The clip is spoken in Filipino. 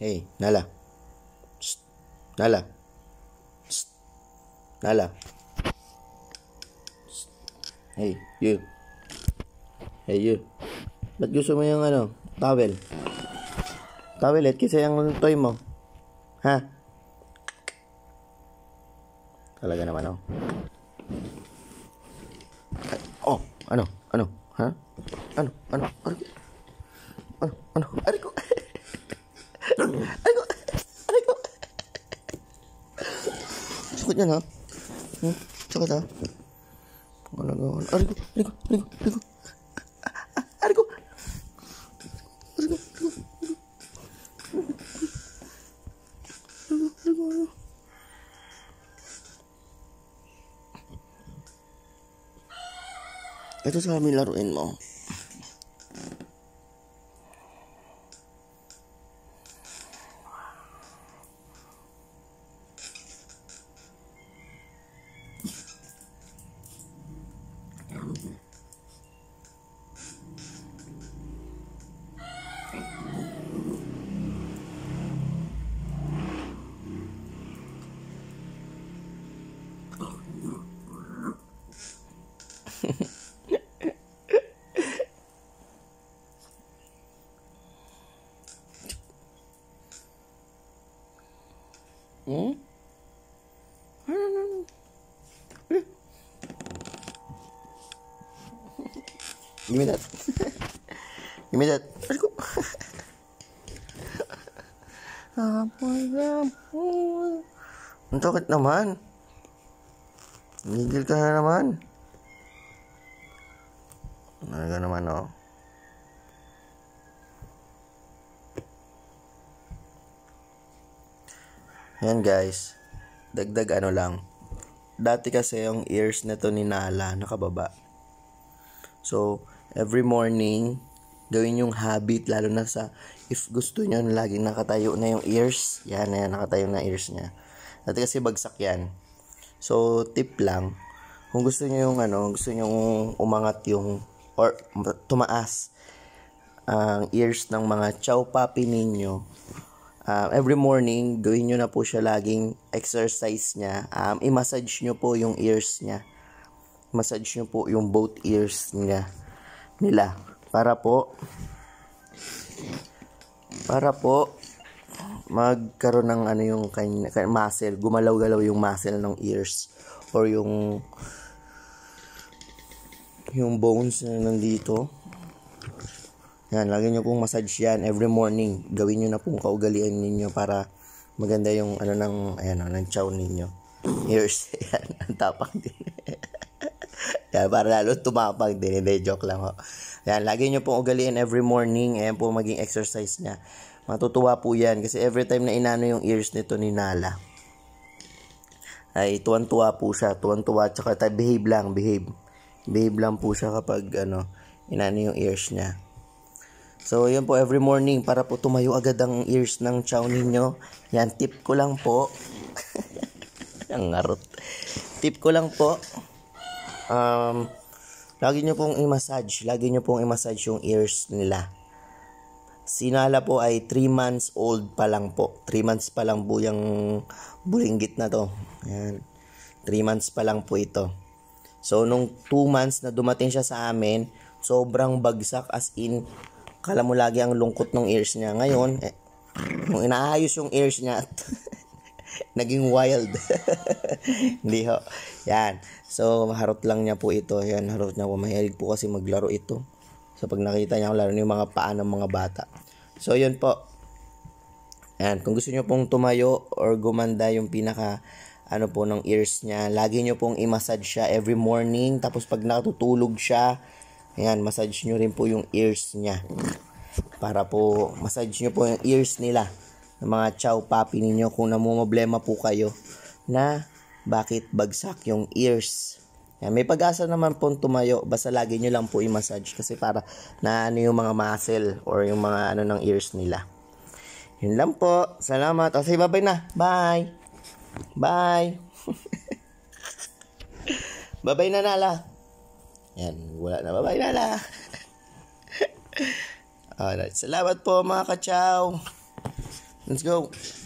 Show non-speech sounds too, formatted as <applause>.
Hey, Nala. Shh. Nala. Shh. Nala. Shh. Hey, you. Hey, you. Ba't gusto mo yung ano, towel? Towel at kasi yung toy mo. Ha? Talaga naman, oh. oh, ano, ano, ha? Ano, ano, ano? Ano, ano, ano? ya no hmm, coba tahu ngono ngono ariku ariku ariku ariku ariku ariku ariku ariku itu salah milaruin mau Hmm? Give me that. Give me that. Let's go. naman. Nigil ka na naman. Nalaga naman, oh. Yan guys, dagdag ano lang. Dati kasi yung ears nito ni Nala nakababa. So, every morning, gawin yung habit lalo na sa if gusto niyo laging nakatayo na yung ears. Yan, yan nakatayo na ears niya. Dati kasi bagsak yan. So, tip lang, kung gusto niyo yung ano, gusto niyo umangat yung or tumaas ang uh, ears ng mga chow puppy ninyo, uh, every morning, gawin nyo na po siya laging exercise niya. Um, i-massage nyo po yung ears niya. Massage nyo po yung both ears niya. Nila. Para po, para po, magkaroon ng ano yung kanya, muscle, gumalaw-galaw yung muscle ng ears or yung yung bones na nandito. Yan, lagi nyo pong massage yan every morning. Gawin nyo na pong kaugalian ninyo para maganda yung ano ng, ayan, ng chow ninyo. Here's, <laughs> yan, ang tapang din. <laughs> yan, para lalo tumapag din. Hindi, joke lang ho. Oh. Yan, lagi nyo pong ugaliin every morning. Ayan po maging exercise niya. Matutuwa po yan kasi every time na inano yung ears nito ni Nala ay tuwan-tuwa po siya. Tuwan-tuwa tsaka behave lang, behave. Behave lang po siya kapag ano, inano yung ears niya. So, yun po, every morning, para po tumayo agad ang ears ng chow ninyo. Yan, tip ko lang po. <laughs> ang ngarot. Tip ko lang po. Um, lagi nyo pong i-massage. Lagi nyo pong i-massage yung ears nila. Sinala po ay 3 months old pa lang po. 3 months pa lang po yung bulinggit na to. Yan. 3 months pa lang po ito. So, nung 2 months na dumating siya sa amin, sobrang bagsak as in Kala mo lagi ang lungkot ng ears niya. Ngayon, eh, nung inaayos yung ears niya, <laughs> naging wild. <laughs> Hindi ho. Yan. So, harot lang niya po ito. Yan, harot niya po. Mahilig po kasi maglaro ito. So, pag nakita niya, laro niya yung mga paa ng mga bata. So, yun po. Yan. Kung gusto niyo pong tumayo or gumanda yung pinaka ano po ng ears niya, lagi niyo pong i-massage siya every morning. Tapos, pag nakatutulog siya, Ayan, massage nyo rin po yung ears niya. Para po, massage nyo po yung ears nila ng mga chow papi ninyo kung namumblema po kayo na bakit bagsak yung ears. Ayan, may pag-asa naman po tumayo basta lagi nyo lang po i-massage kasi para na ano yung mga muscle or yung mga ano ng ears nila. Yun lang po. Salamat. O, say bye-bye na. Bye. Bye. <laughs> bye-bye na nala. Yan, wala na. Bye-bye, Lala. <laughs> Alright, salamat po mga kachaw. Let's go.